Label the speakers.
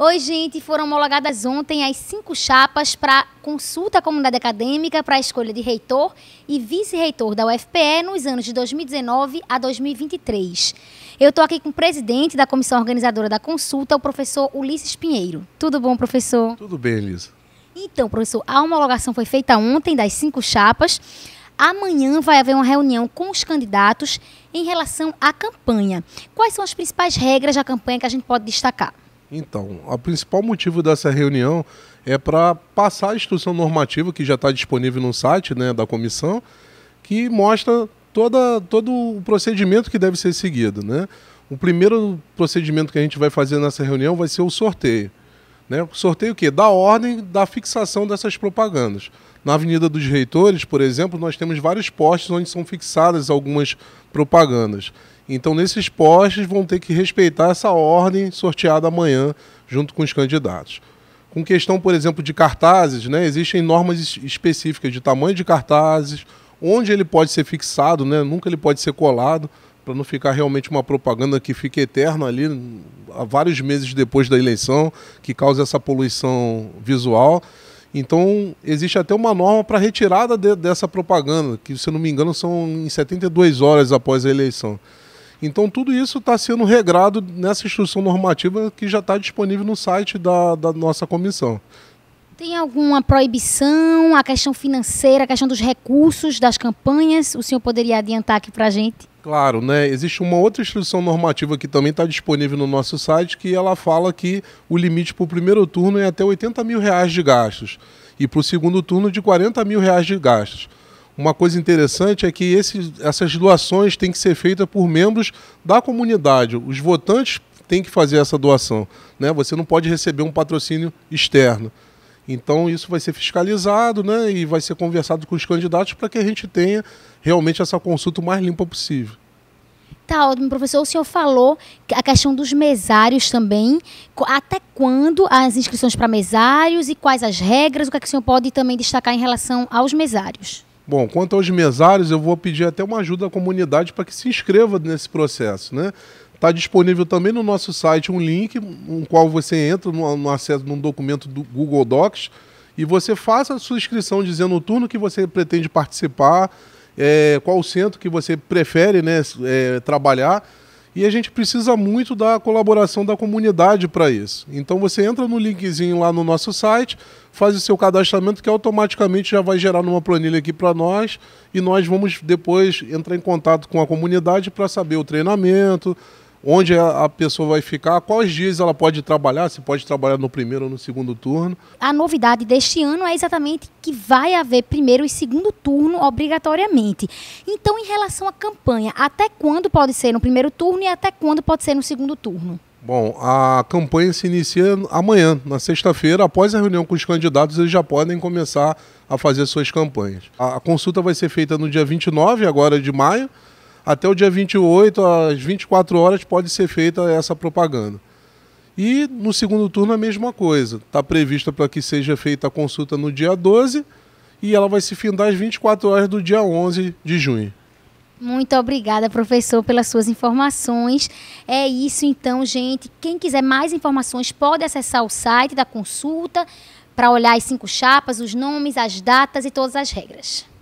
Speaker 1: Oi, gente, foram homologadas ontem as cinco chapas para consulta à comunidade acadêmica para a escolha de reitor e vice-reitor da UFPE nos anos de 2019 a 2023. Eu estou aqui com o presidente da comissão organizadora da consulta, o professor Ulisses Pinheiro. Tudo bom, professor? Tudo bem, Elisa. Então, professor, a homologação foi feita ontem das cinco chapas. Amanhã vai haver uma reunião com os candidatos em relação à campanha. Quais são as principais regras da campanha que a gente pode destacar?
Speaker 2: Então, o principal motivo dessa reunião é para passar a instrução normativa que já está disponível no site né, da comissão, que mostra toda, todo o procedimento que deve ser seguido. Né? O primeiro procedimento que a gente vai fazer nessa reunião vai ser o sorteio. Né? Sorteio o quê? Da ordem da fixação dessas propagandas. Na Avenida dos Reitores, por exemplo, nós temos vários postes onde são fixadas algumas propagandas. Então, nesses postes, vão ter que respeitar essa ordem sorteada amanhã, junto com os candidatos. Com questão, por exemplo, de cartazes, né, existem normas específicas de tamanho de cartazes, onde ele pode ser fixado, né, nunca ele pode ser colado, para não ficar realmente uma propaganda que fique eterna ali, há vários meses depois da eleição, que cause essa poluição visual. Então, existe até uma norma para retirada de, dessa propaganda, que, se não me engano, são em 72 horas após a eleição. Então, tudo isso está sendo regrado nessa instrução normativa que já está disponível no site da, da nossa comissão.
Speaker 1: Tem alguma proibição, a questão financeira, a questão dos recursos das campanhas? O senhor poderia adiantar aqui para a gente?
Speaker 2: Claro, né? Existe uma outra instrução normativa que também está disponível no nosso site que ela fala que o limite para o primeiro turno é até 80 mil reais de gastos e para o segundo turno de 40 mil reais de gastos. Uma coisa interessante é que esses, essas doações têm que ser feitas por membros da comunidade. Os votantes têm que fazer essa doação. Né? Você não pode receber um patrocínio externo. Então isso vai ser fiscalizado né? e vai ser conversado com os candidatos para que a gente tenha realmente essa consulta o mais limpa possível.
Speaker 1: Tá, professor, o senhor falou a questão dos mesários também. Até quando as inscrições para mesários e quais as regras? O que, é que o senhor pode também destacar em relação aos mesários?
Speaker 2: Bom, quanto aos mesários, eu vou pedir até uma ajuda à comunidade para que se inscreva nesse processo, né? Está disponível também no nosso site um link, no qual você entra no, no acesso num documento do Google Docs e você faça a sua inscrição dizendo o turno que você pretende participar, é, qual centro que você prefere né, é, trabalhar e a gente precisa muito da colaboração da comunidade para isso. Então você entra no linkzinho lá no nosso site, faz o seu cadastramento que automaticamente já vai gerar numa planilha aqui para nós e nós vamos depois entrar em contato com a comunidade para saber o treinamento, onde a pessoa vai ficar, quais dias ela pode trabalhar, se pode trabalhar no primeiro ou no segundo turno.
Speaker 1: A novidade deste ano é exatamente que vai haver primeiro e segundo turno obrigatoriamente. Então, em relação à campanha, até quando pode ser no primeiro turno e até quando pode ser no segundo turno?
Speaker 2: Bom, a campanha se inicia amanhã, na sexta-feira, após a reunião com os candidatos, eles já podem começar a fazer suas campanhas. A consulta vai ser feita no dia 29 agora de maio, até o dia 28, às 24 horas, pode ser feita essa propaganda. E no segundo turno a mesma coisa. Está prevista para que seja feita a consulta no dia 12 e ela vai se findar às 24 horas do dia 11 de junho.
Speaker 1: Muito obrigada, professor, pelas suas informações. É isso então, gente. Quem quiser mais informações pode acessar o site da consulta para olhar as cinco chapas, os nomes, as datas e todas as regras.